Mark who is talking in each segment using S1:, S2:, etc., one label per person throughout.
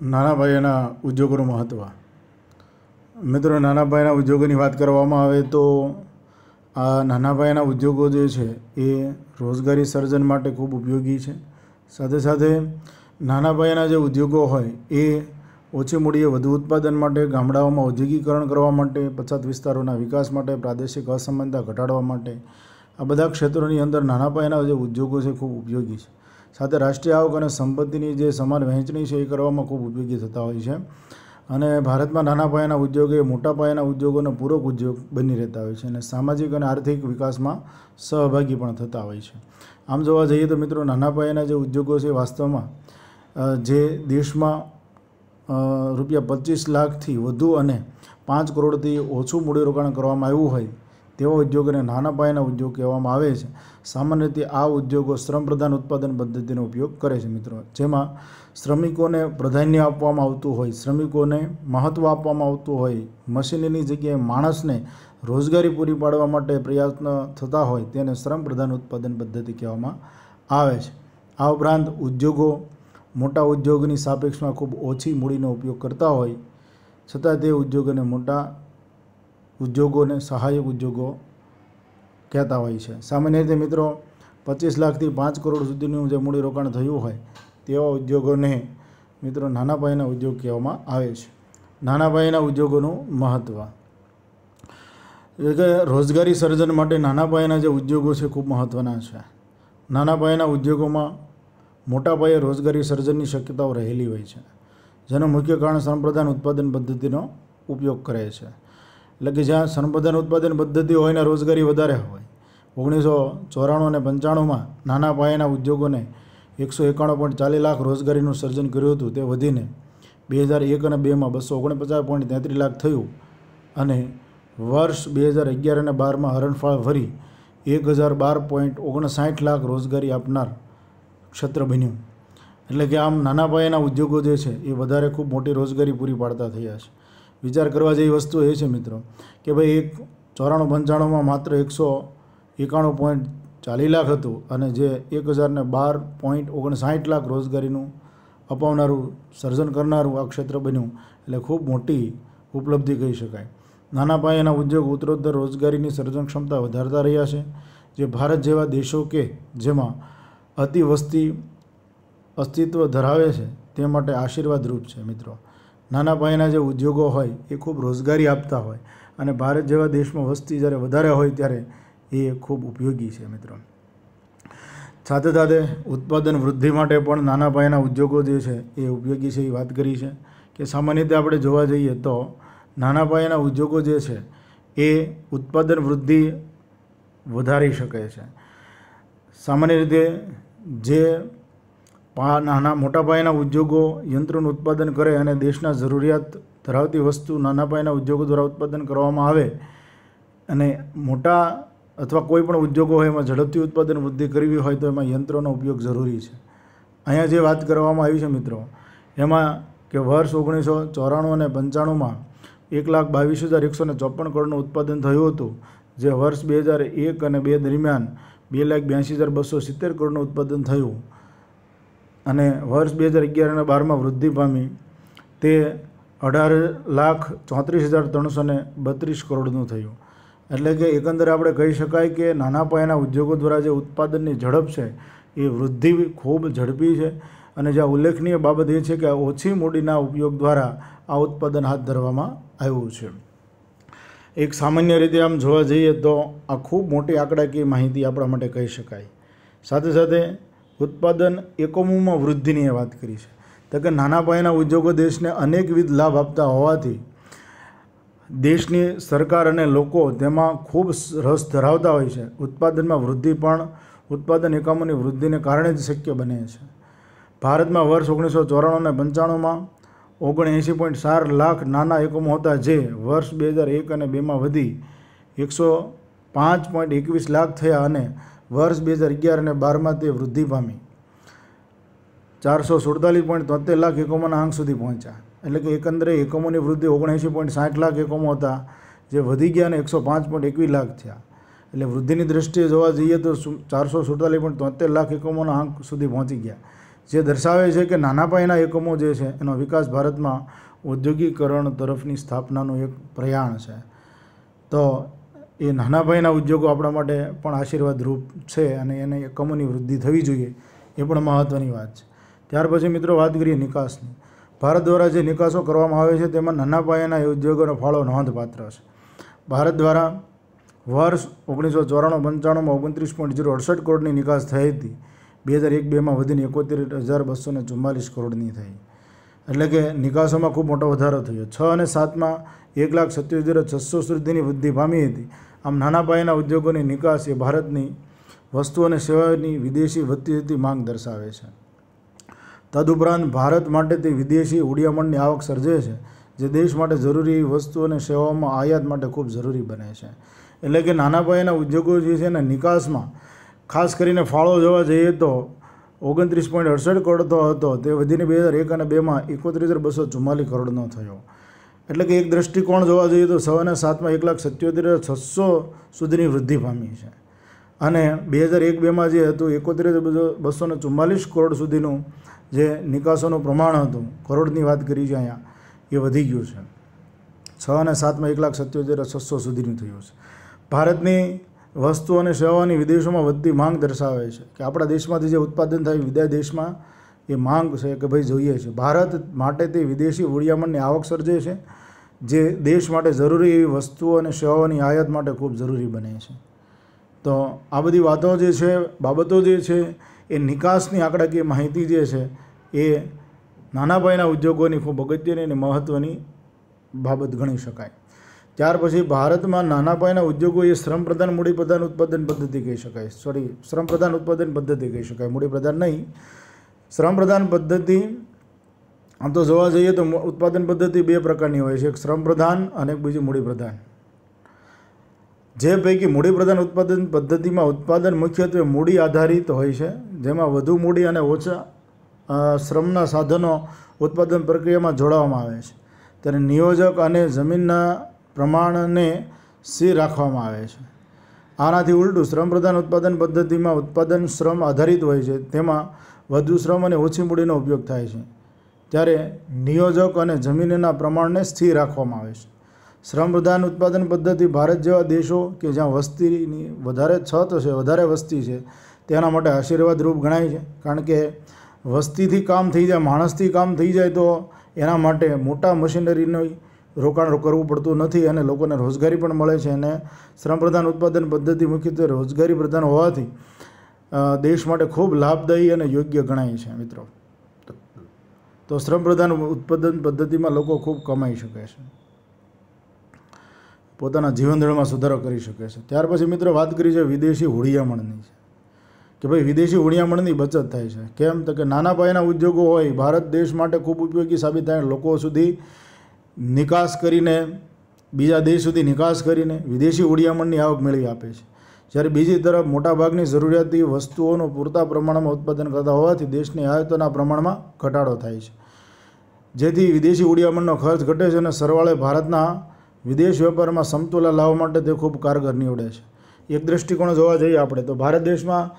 S1: નાનાભાઈના ઉદ્યોગોનું મહત્ત્વ મિત્રો નાનાભાઈના ઉદ્યોગોની વાત કરવામાં આવે તો આ નાનાભાઈના ઉદ્યોગો જે છે એ રોજગારી સર્જન માટે ખૂબ ઉપયોગી છે સાથે સાથે નાનાભાઈના જે ઉદ્યોગો હોય એ ઓછી મૂડીએ વધુ ઉત્પાદન માટે ગામડાઓમાં ઔદ્યોગિકરણ કરવા માટે પછાત વિસ્તારોના વિકાસ માટે પ્રાદેશિક અસમાનતા ઘટાડવા માટે આ બધા ક્ષેત્રોની અંદર નાના પાયાના જે ઉદ્યોગો છે ખૂબ ઉપયોગી છે સાથે રાષ્ટ્રીય આવક અને સંપત્તિની જે સમાન વહેંચણી છે એ કરવામાં ખૂબ ઉપયોગી થતા હોય છે અને ભારતમાં નાના પાયાના ઉદ્યોગો એ મોટા પાયાના ઉદ્યોગોનો પૂરક ઉદ્યોગ બની રહેતા હોય છે અને સામાજિક અને આર્થિક વિકાસમાં સહભાગી પણ થતા હોય છે આમ જોવા જઈએ તો મિત્રો નાના પાયાના જે ઉદ્યોગો છે વાસ્તવમાં જે દેશમાં રૂપિયા પચીસ લાખથી વધુ અને પાંચ કરોડથી ઓછું મૂડીરોકાણ કરવામાં આવ્યું હોય તેવા ઉદ્યોગોને નાના પાયાના ઉદ્યોગ કહેવામાં આવે છે સામાન્ય રીતે આ ઉદ્યોગો શ્રમ પ્રધાન ઉત્પાદન પદ્ધતિનો ઉપયોગ કરે છે મિત્રો જેમાં શ્રમિકોને પ્રાધાન્ય આપવામાં આવતું હોય શ્રમિકોને મહત્ત્વ આપવામાં આવતું હોય મશીનની જગ્યાએ માણસને રોજગારી પૂરી પાડવા માટે પ્રયત્ન થતા હોય તેને શ્રમ પ્રધાન ઉત્પાદન પદ્ધતિ કહેવામાં આવે છે આ ઉપરાંત ઉદ્યોગો મોટા ઉદ્યોગની સાપેક્ષમાં ખૂબ ઓછી મૂડીનો ઉપયોગ કરતા હોય છતાં તે ઉદ્યોગોને મોટા ઉદ્યોગોને સહાયક ઉદ્યોગો કહેતા હોય છે સામાન્ય રીતે મિત્રો પચીસ લાખથી પાંચ કરોડ સુધીનું જે મૂડીરોકાણ થયું હોય તેવા ઉદ્યોગોને મિત્રો નાના પાયાના ઉદ્યોગ કહેવામાં આવે છે નાના પાયાના ઉદ્યોગોનું મહત્ત્વ કે રોજગારી સર્જન માટે નાના પાયાના જે ઉદ્યોગો છે ખૂબ મહત્ત્વના છે નાના પાયાના ઉદ્યોગોમાં મોટા પાયે રોજગારી સર્જનની શક્યતાઓ રહેલી હોય છે જેનું મુખ્ય કારણ સંપ્રદાન ઉત્પાદન પદ્ધતિનો ઉપયોગ કરે છે એટલે કે જ્યાં સંબોધન ઉત્પાદન પદ્ધતિ હોય ને રોજગારી વધારે હોય ઓગણીસો ચોરાણું અને પંચાણુંમાં નાના પાયાના ઉદ્યોગોને એકસો એકાણું પોઈન્ટ ચાલીસ લાખ રોજગારીનું સર્જન કર્યું હતું તે વધીને બે હજાર એક અને બેમાં બસો ઓગણપચાસ પોઈન્ટ તેત્રીસ લાખ થયું અને વર્ષ બે હજાર અગિયાર અને બારમાં હરણફાળ ભરી એક હજાર બાર પોઈન્ટ ઓગણસાઠ લાખ રોજગારી આપનાર ક્ષેત્ર બન્યું એટલે કે આમ નાના પાયાના ઉદ્યોગો જે છે એ વધારે ખૂબ મોટી રોજગારી પૂરી પાડતા થયા છે વિચાર કરવા જેવી વસ્તુ એ છે મિત્રો કે ભાઈ એક ચોરાણું પંચાણુંમાં માત્ર એકસો એકાણું પોઈન્ટ ચાલીસ લાખ હતું અને જે એક હજારને બાર પોઈન્ટ ઓગણસાઠ લાખ રોજગારીનું અપાવનારું સર્જન કરનારું આ ક્ષેત્ર બન્યું એટલે ખૂબ મોટી ઉપલબ્ધિ કહી શકાય નાના પાયાના ઉદ્યોગ ઉત્તરોત્તર રોજગારીની સર્જન ક્ષમતા વધારતા રહ્યા છે જે ભારત જેવા દેશો કે જેમાં અતિવસ્તી અસ્તિત્વ ધરાવે છે તે માટે આશીર્વાદરૂપ છે મિત્રો નાના પાયાના જે ઉદ્યોગો હોય એ ખૂબ રોજગારી આપતા હોય અને ભારત જેવા દેશમાં વસ્તી જ્યારે વધારે હોય ત્યારે એ ખૂબ ઉપયોગી છે મિત્રો સાથે સાથે ઉત્પાદન વૃદ્ધિ માટે પણ નાના પાયાના ઉદ્યોગો જે છે એ ઉપયોગી છે એ વાત કરી છે કે સામાન્ય રીતે આપણે જોવા જઈએ તો નાના પાયાના ઉદ્યોગો જે છે એ ઉત્પાદન વૃદ્ધિ વધારી શકે છે સામાન્ય રીતે જે નાના મોટા પાયાના ઉદ્યોગો યંત્રોનું ઉત્પાદન કરે અને દેશના જરૂરિયાત ધરાવતી વસ્તુ નાના પાયાના ઉદ્યોગો દ્વારા ઉત્પાદન કરવામાં આવે અને મોટા અથવા કોઈ પણ ઉદ્યોગો હોય એમાં ઝડપથી ઉત્પાદન વૃદ્ધિ કરવી હોય તો એમાં યંત્રોનો ઉપયોગ જરૂરી છે અહીંયા જે વાત કરવામાં આવી છે મિત્રો એમાં કે વર્ષ ઓગણીસો ચોરાણું અને પંચાણુંમાં એક લાખ બાવીસ હજાર એકસો ને ચોપન કરોડનું ઉત્પાદન થયું હતું જે વર્ષ બે હજાર એક અને બે દરમિયાન બે લાખ બ્યાસી હજાર બસો સિત્તેર કરોડનું ઉત્પાદન થયું અને વર્ષ બે હજાર અગિયાર અને બારમાં વૃદ્ધિ પામી તે અઢાર લાખ ચોત્રીસ હજાર ત્રણસો ને બત્રીસ કરોડનું થયું એટલે કે એકંદરે આપણે કહી શકાય કે નાના પાયાના ઉદ્યોગો દ્વારા જે ઉત્પાદનની ઝડપ છે એ વૃદ્ધિ ખૂબ ઝડપી છે અને જ્યાં ઉલ્લેખનીય બાબત એ છે કે ઓછી મૂડીના ઉપયોગ દ્વારા આ ઉત્પાદન હાથ ધરવામાં આવ્યું છે એક સામાન્ય રીતે આમ જોવા જઈએ તો આ ખૂબ મોટી આંકડાકીય માહિતી આપણા માટે કહી શકાય સાથે સાથે ઉત્પાદન એકમોમાં વૃદ્ધિની એ વાત કરી છે તો કે નાના પાયાના ઉદ્યોગો દેશને અનેકવિધ લાભ આપતા હોવાથી દેશની સરકાર અને લોકો તેમાં ખૂબ રસ ધરાવતા હોય છે ઉત્પાદનમાં વૃદ્ધિ પણ ઉત્પાદન એકમોની વૃદ્ધિને કારણે જ શક્ય બને છે ભારતમાં વર્ષ ઓગણીસો ચોરાણું અને પંચાણુંમાં ઓગણએંસી પોઈન્ટ ચાર લાખ નાના એકમો હતા જે વર્ષ બે હજાર એક અને બેમાં વધી એકસો પાંચ પોઈન્ટ એકવીસ લાખ થયા અને વર્ષ બે હજાર અગિયાર અને બારમાં તે વૃદ્ધિ પામી ચારસો સુડતાલીસ પોઈન્ટ તોતેર લાખ એકમોના આંક સુધી પહોંચ્યા એટલે કે એકંદરે એકમોની વૃદ્ધિ ઓગણએંશી પોઈન્ટ સાઠ લાખ એકમો હતા જે વધી ગયા અને એકસો પાંચ પોઈન્ટ એકવીસ લાખ થયા એટલે વૃદ્ધિની દ્રષ્ટિએ જોવા જઈએ તો ચારસો સુડતાલીસ પોઈન્ટ તોતેર લાખ એકમોના આંક સુધી પહોંચી ગયા જે દર્શાવે છે કે નાના પાયાના એકમો જે છે એનો વિકાસ ભારતમાં ઔદ્યોગિકરણ તરફની સ્થાપનાનું એક પ્રયાણ છે તો એ નાના ભાઈના ઉદ્યોગો આપણા માટે પણ આશીર્વાદરૂપ છે અને એને એકમોની વૃદ્ધિ થવી જોઈએ એ પણ મહત્ત્વની વાત છે ત્યાર પછી મિત્રો વાત કરીએ નિકાસની ભારત દ્વારા જે નિકાસો કરવામાં આવે છે તેમાં નાના પાયાના એ ઉદ્યોગોનો ફાળો નોંધપાત્ર છે ભારત દ્વારા વર્ષ ઓગણીસો ચોરાણું પંચાણુંમાં ઓગણત્રીસ પોઈન્ટ જીરો અડસઠ કરોડની નિકાસ થઈ હતી બે હજાર એક બેમાં વધીને એકોતેર હજાર બસો ને ચુમ્માલીસ કરોડની થઈ એટલે કે નિકાસોમાં ખૂબ મોટો વધારો થયો છ અને સાતમાં એક લાખ સત્યોતેર છસો સુધીની વૃદ્ધિ પામી હતી આમ નાના પાયાના ઉદ્યોગોની નિકાસ એ ભારતની વસ્તુ અને સેવાની વિદેશી વધતી જતી માંગ દર્શાવે છે તદુપરાંત ભારત માટે તે વિદેશી ઉડિયામણની આવક સર્જે છે જે દેશ માટે જરૂરી વસ્તુ અને સેવાઓમાં આયાત માટે ખૂબ જરૂરી બને છે એટલે કે નાના પાયાના ઉદ્યોગો જે છે એના નિકાસમાં ખાસ કરીને ફાળો જોવા જઈએ તો ઓગણત્રીસ પોઈન્ટ અડસઠ કરોડનો હતો તે વધીને બે હજાર એક અને બેમાં એકોત્રીસ બસો ચુમ્માલીસ કરોડનો થયો એટલે કે એક દૃષ્ટિકોણ જોવા જઈએ તો સવાના સાતમાં એક લાખ સત્યોતેર હજાર છસો સુધીની વૃદ્ધિ પામી છે અને બે હજાર એક બેમાં જે હતું એકોતેર બસો ને ચુમ્માલીસ કરોડ સુધીનું જે નિકાસોનું પ્રમાણ હતું કરોડની વાત કરી છે અહીંયા એ વધી ગયું છે છ અને સાતમાં એક લાખ સત્યોતેર છસો સુધીનું થયું છે ભારતની વસ્તુ અને સેવાઓની વિદેશોમાં વધતી માંગ દર્શાવે છે કે આપણા દેશમાંથી જે ઉત્પાદન થાય વિદાય દેશમાં એ માંગ છે કે ભાઈ જોઈએ છે ભારત માટે તે વિદેશી મૂળિયામણની આવક સર્જે છે જે દેશ માટે જરૂરી એવી વસ્તુઓ અને સેવાઓની આયાત માટે ખૂબ જરૂરી બને છે તો આ બધી વાતો જે છે બાબતો જે છે એ નિકાસની આંકડાકીય માહિતી જે છે એ નાના પાયાના ઉદ્યોગોની ખૂબ અગત્યની અને મહત્ત્વની બાબત ગણી શકાય ત્યાર પછી ભારતમાં નાના પાયાના ઉદ્યોગો એ શ્રમ પ્રધાન મૂડી પ્રધાન ઉત્પાદન પદ્ધતિ કહી શકાય સોરી શ્રમ પ્રધાન ઉત્પાદન પદ્ધતિ કહી શકાય મૂડી પ્રધાન નહીં શ્રમ પ્રધાન પદ્ધતિ આમ તો જોવા જઈએ તો ઉત્પાદન પદ્ધતિ બે પ્રકારની હોય છે એક શ્રમ પ્રધાન અને એક બીજી મૂડી પ્રધાન જે પૈકી મૂડી પ્રધાન ઉત્પાદન પદ્ધતિમાં ઉત્પાદન મુખ્યત્વે મૂડી આધારિત હોય છે જેમાં વધુ મૂડી અને ઓછા શ્રમના સાધનો ઉત્પાદન પ્રક્રિયામાં જોડવામાં આવે છે ત્યારે નિયોજક અને જમીનના પ્રમાણને સ્થિર રાખવામાં આવે છે આનાથી ઉલટું શ્રમ પ્રધાન ઉત્પાદન પદ્ધતિમાં ઉત્પાદન શ્રમ આધારિત હોય છે તેમાં વધુ શ્રમ અને ઓછી મૂડીનો ઉપયોગ થાય છે ત્યારે નિયોજક અને જમીનના પ્રમાણને સ્થિર રાખવામાં આવે છે શ્રમ પ્રધાન ઉત્પાદન પદ્ધતિ ભારત જેવા દેશો કે જ્યાં વસ્તીની વધારે છત છે વધારે વસ્તી છે તેના માટે આશીર્વાદરૂપ ગણાય છે કારણ કે વસ્તીથી કામ થઈ જાય માણસથી કામ થઈ જાય તો એના માટે મોટા મશીનરીનો રોકાણ કરવું પડતું નથી અને લોકોને રોજગારી પણ મળે છે અને શ્રમ શ્રમપ્રધાન ઉત્પાદન પદ્ધતિ મુખ્યત્વે રોજગારી પ્રધાન હોવાથી દેશ માટે ખૂબ લાભદાયી અને યોગ્ય ગણાય છે મિત્રો તો શ્રમ પ્રધાન ઉત્પાદન પદ્ધતિમાં લોકો ખૂબ કમાઈ શકે છે પોતાના જીવનધોરણમાં સુધારો કરી શકે છે ત્યાર પછી મિત્રો વાત કરી છે વિદેશી હુડિયામણની છે કે ભાઈ વિદેશી હુડિયામણની બચત થાય છે કેમ તો કે નાના પાયાના ઉદ્યોગો હોય ભારત દેશ માટે ખૂબ ઉપયોગી સાબિત થાય લોકો સુધી નિકાસ કરીને બીજા દેશ સુધી નિકાસ કરીને વિદેશી હુડિયામણની આવક મેળવી આપે છે જ્યારે બીજી તરફ મોટાભાગની જરૂરિયાતી વસ્તુઓનું પૂરતા પ્રમાણમાં ઉત્પાદન કરતા હોવાથી દેશની આયાતોના પ્રમાણમાં ઘટાડો થાય છે જેથી વિદેશી ઉડિયામણનો ખર્ચ ઘટે છે અને સરવાળે ભારતના વિદેશ વેપારમાં સમતુલા લાવવા માટે તે ખૂબ કારગર નીવડે છે એક દૃષ્ટિકોણ જોવા જઈએ આપણે તો ભારત દેશમાં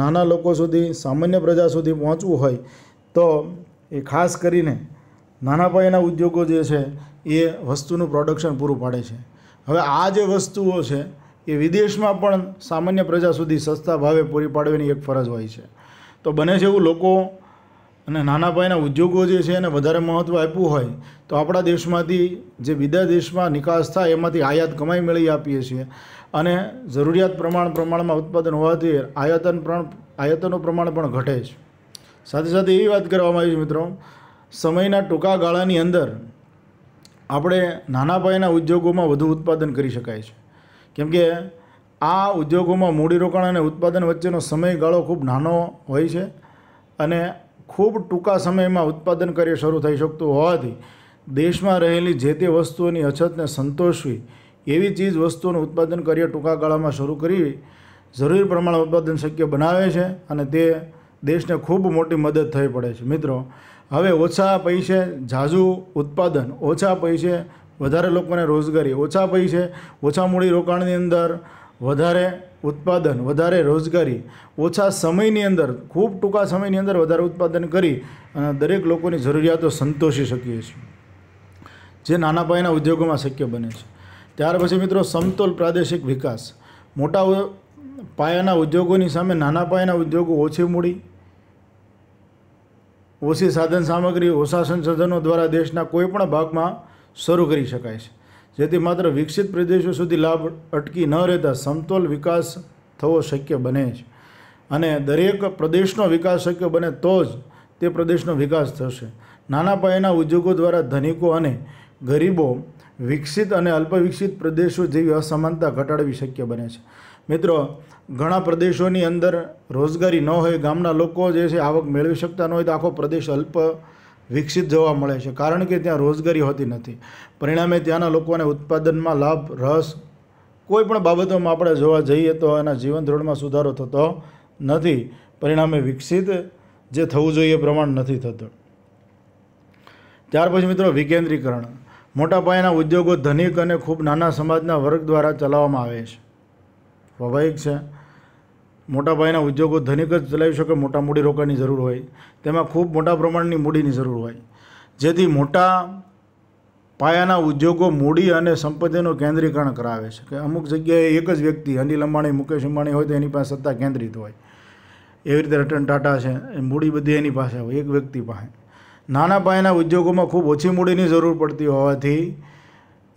S1: નાના લોકો સુધી સામાન્ય પ્રજા સુધી પહોંચવું હોય તો એ ખાસ કરીને નાના પાયાના ઉદ્યોગો જે છે એ વસ્તુનું પ્રોડક્શન પૂરું પાડે છે હવે આ જે વસ્તુઓ છે એ વિદેશમાં પણ સામાન્ય પ્રજા સુધી સસ્તા ભાવે પૂરી પાડવાની એક ફરજ હોય છે તો બને છે એવું લોકો અને નાના પાયાના ઉદ્યોગો જે છે એને વધારે મહત્ત્વ આપ્યું હોય તો આપણા દેશમાંથી જે બીજા દેશમાં નિકાસ થાય એમાંથી આયાત કમાઈ મેળવી આપીએ છીએ અને જરૂરિયાત પ્રમાણ પ્રમાણમાં ઉત્પાદન હોવાથી આયાતન પણ આયાતનનું પ્રમાણ પણ ઘટે છે સાથે સાથે એવી વાત કરવામાં આવી છે મિત્રો સમયના ટૂંકા ગાળાની અંદર આપણે નાના પાયાના ઉદ્યોગોમાં વધુ ઉત્પાદન કરી શકાય છે કેમકે આ ઉદ્યોગોમાં મૂડીરોકાણ અને ઉત્પાદન વચ્ચેનો સમયગાળો ખૂબ નાનો હોય છે અને ખૂબ ટૂંકા સમયમાં ઉત્પાદન કાર્ય શરૂ થઈ શકતું હોવાથી દેશમાં રહેલી જે તે વસ્તુઓની અછતને સંતોષવી એવી ચીજ વસ્તુઓનું ઉત્પાદન કરીએ ટૂંકા ગાળામાં શરૂ કરી જરૂરી પ્રમાણે ઉત્પાદન શક્ય બનાવે છે અને તે દેશને ખૂબ મોટી મદદ થઈ પડે છે મિત્રો હવે ઓછા પૈસે ઝાઝું ઉત્પાદન ઓછા પૈસે વધારે લોકોને રોજગારી ઓછા પૈસે ઓછા મૂડી રોકાણની અંદર વધારે ઉત્પાદન વધારે રોજગારી ઓછા સમયની અંદર ખૂબ ટૂંકા સમયની અંદર વધારે ઉત્પાદન કરી અને દરેક લોકોની જરૂરિયાતો સંતોષી શકીએ છીએ જે નાના પાયાના ઉદ્યોગોમાં શક્ય બને છે ત્યાર પછી મિત્રો સમતોલ પ્રાદેશિક વિકાસ મોટા પાયાના ઉદ્યોગોની સામે નાના પાયાના ઉદ્યોગો ઓછી મૂડી ઓછી સાધન સામગ્રી ઓછા સંસાધનો દ્વારા દેશના કોઈપણ ભાગમાં શરૂ કરી શકાય છે જેથી માત્ર વિકસિત પ્રદેશો સુધી લાભ અટકી ન રહેતા સમતોલ વિકાસ થવો શક્ય બને છે અને દરેક પ્રદેશનો વિકાસ શક્ય બને તો જ તે પ્રદેશનો વિકાસ થશે નાના પાયાના ઉદ્યોગો દ્વારા ધનિકો અને ગરીબો વિકસિત અને અલ્પવિકસિત પ્રદેશો જેવી અસમાનતા ઘટાડવી શક્ય બને છે મિત્રો ઘણા પ્રદેશોની અંદર રોજગારી ન હોય ગામના લોકો જે છે આવક મેળવી શકતા ન હોય તો આખો પ્રદેશ અલ્પ વિકસિત જોવા મળે છે કારણ કે ત્યાં રોજગારી હોતી નથી પરિણામે ત્યાંના લોકોને ઉત્પાદનમાં લાભ રસ કોઈ પણ બાબતોમાં આપણે જોવા જઈએ તો એના જીવન ધોરણમાં સુધારો થતો નથી પરિણામે વિકસિત જે થવું જોઈએ પ્રમાણ નથી થતું ત્યાર પછી મિત્રો વિકેન્દ્રીકરણ મોટા પાયાના ઉદ્યોગો ધનિક અને ખૂબ નાના સમાજના વર્ગ દ્વારા ચલાવવામાં આવે છે સ્વાભાવિક છે મોટા પાયાના ઉદ્યોગો ધનિક જ ચલાવી શકે મોટા મૂડી રોકાણની જરૂર હોય તેમાં ખૂબ મોટા પ્રમાણની મૂડીની જરૂર હોય જેથી મોટા પાયાના ઉદ્યોગો મૂડી અને સંપત્તિનું કેન્દ્રીકરણ કરાવે છે કે અમુક જગ્યાએ એક જ વ્યક્તિ અનિલ અંબાણી મુકેશ અંબાણી હોય તો એની પાસે સત્તા કેન્દ્રિત હોય એવી રીતે રતન ટાટા છે એ મૂડી બધી એની પાસે હોય એક વ્યક્તિ પાસે નાના પાયાના ઉદ્યોગોમાં ખૂબ ઓછી મૂડીની જરૂર પડતી હોવાથી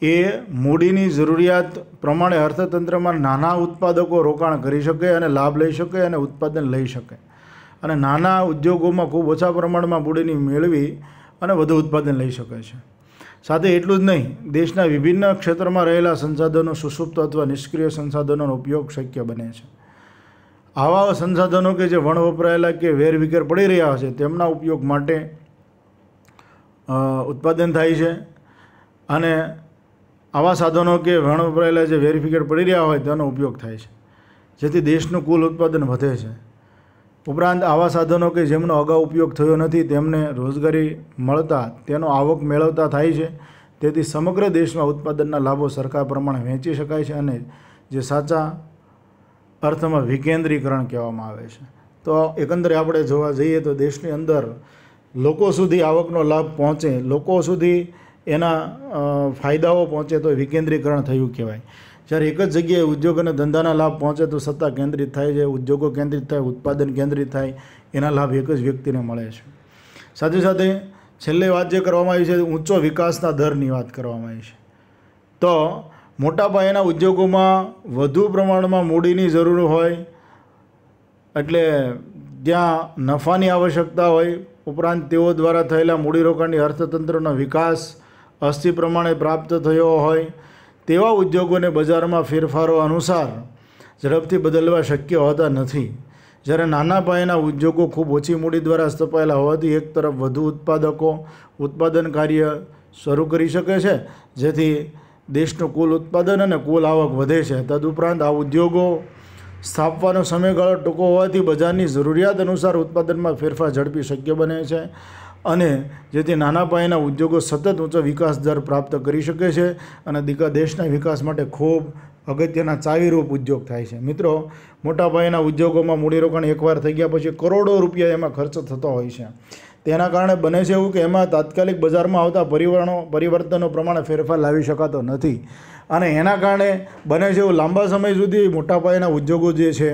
S1: એ મૂડીની જરૂરિયાત પ્રમાણે અર્થતંત્રમાં નાના ઉત્પાદકો રોકાણ કરી શકે અને લાભ લઈ શકે અને ઉત્પાદન લઈ શકે અને નાના ઉદ્યોગોમાં ખૂબ ઓછા પ્રમાણમાં મૂડીની મેળવી અને વધુ ઉત્પાદન લઈ શકે છે સાથે એટલું જ નહીં દેશના વિભિન્ન ક્ષેત્રમાં રહેલા સંસાધનો સુષુપ્ત અથવા નિષ્ક્રિય સંસાધનોનો ઉપયોગ શક્ય બને છે આવા સંસાધનો કે જે વણ વપરાયેલા કે વેરવિખેર પડી રહ્યા છે તેમના ઉપયોગ માટે ઉત્પાદન થાય છે અને આવા સાધનો કે વણ વપરાયેલા જે વેરિફિકેટ પડી રહ્યા હોય તેનો ઉપયોગ થાય છે જેથી દેશનું કુલ ઉત્પાદન વધે છે ઉપરાંત આવા સાધનો કે જેમનો અગાઉ ઉપયોગ થયો નથી તેમને રોજગારી મળતા તેનો આવક મેળવતા થાય છે તેથી સમગ્ર દેશમાં ઉત્પાદનના લાભો સરકાર પ્રમાણે વહેંચી શકાય છે અને જે સાચા અર્થમાં વિકેન્દ્રીકરણ કહેવામાં આવે છે તો એકંદરે આપણે જોવા જઈએ તો દેશની અંદર લોકો સુધી આવકનો લાભ પહોંચે લોકો સુધી એના ફાયદાઓ પહોંચે તો વિકેન્દ્રીકરણ થયું કહેવાય જ્યારે એક જ જગ્યાએ ઉદ્યોગ અને ધંધાના લાભ પહોંચે તો સત્તા કેન્દ્રિત થાય છે ઉદ્યોગો કેન્દ્રિત થાય ઉત્પાદન કેન્દ્રિત થાય એના લાભ એક જ વ્યક્તિને મળે છે સાથે સાથે છેલ્લે વાત જે કરવામાં આવી છે ઊંચો વિકાસના દરની વાત કરવામાં આવી છે તો મોટા પાયાના ઉદ્યોગોમાં વધુ પ્રમાણમાં મૂડીની જરૂર હોય એટલે જ્યાં નફાની આવશ્યકતા હોય ઉપરાંત તેઓ દ્વારા થયેલા મૂડીરોકાણની અર્થતંત્રનો વિકાસ અસ્થિ પ્રમાણે પ્રાપ્ત થયો હોય તેવા ઉદ્યોગોને બજારમાં ફેરફારો અનુસાર ઝડપથી બદલવા શક્ય હોતા નથી જ્યારે નાના પાયાના ઉદ્યોગો ખૂબ ઓછી મૂડી દ્વારા સ્થપાયેલા હોવાથી એક તરફ વધુ ઉત્પાદકો ઉત્પાદન કાર્ય શરૂ કરી શકે છે જેથી દેશનું કુલ ઉત્પાદન અને કુલ આવક વધે છે તદુપરાંત આ ઉદ્યોગો સ્થાપવાનો સમયગાળો ટૂંકો હોવાથી બજારની જરૂરિયાત અનુસાર ઉત્પાદનમાં ફેરફાર ઝડપી શક્ય બને છે અને જેથી નાના પાયાના ઉદ્યોગો સતત ઊંચો વિકાસ દર પ્રાપ્ત કરી શકે છે અને દીકા દેશના વિકાસ માટે ખૂબ અગત્યના ચાવીરૂપ ઉદ્યોગ થાય છે મિત્રો મોટા પાયાના ઉદ્યોગોમાં મૂડીરોકાણ એકવાર થઈ ગયા પછી કરોડો રૂપિયા એમાં ખર્ચ થતો હોય છે તેના કારણે બને છે એવું કે એમાં તાત્કાલિક બજારમાં આવતા પરિવર્તનો પરિવર્તનો પ્રમાણે ફેરફાર લાવી શકાતો નથી અને એના કારણે બને છે એવું લાંબા સમય સુધી મોટા પાયાના ઉદ્યોગો જે છે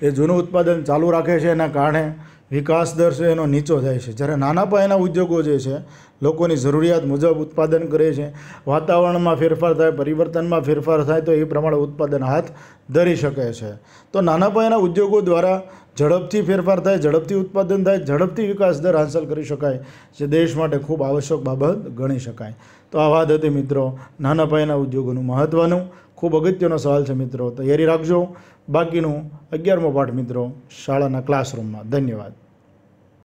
S1: એ જૂનું ઉત્પાદન ચાલુ રાખે છે એના કારણે વિકાસ દર છે એનો નીચો જાય છે જ્યારે નાના પાયાના ઉદ્યોગો જે છે લોકોની જરૂરિયાત મુજબ ઉત્પાદન કરે છે વાતાવરણમાં ફેરફાર થાય પરિવર્તનમાં ફેરફાર થાય તો એ પ્રમાણે ઉત્પાદન હાથ ધરી શકે છે તો નાના પાયાના ઉદ્યોગો દ્વારા ઝડપથી ફેરફાર થાય ઝડપથી ઉત્પાદન થાય ઝડપથી વિકાસ દર હાંસલ કરી શકાય જે દેશ માટે ખૂબ આવશ્યક બાબત ગણી શકાય તો આ વાત હતી મિત્રો નાના પાયાના ઉદ્યોગોનું મહત્ત્વનું ખૂબ અગત્યનો સવાલ છે મિત્રો તૈયારી રાખજો બાકીનું અગિયારમો પાઠ મિત્રો શાળાના ક્લાસરૂમમાં ધન્યવાદ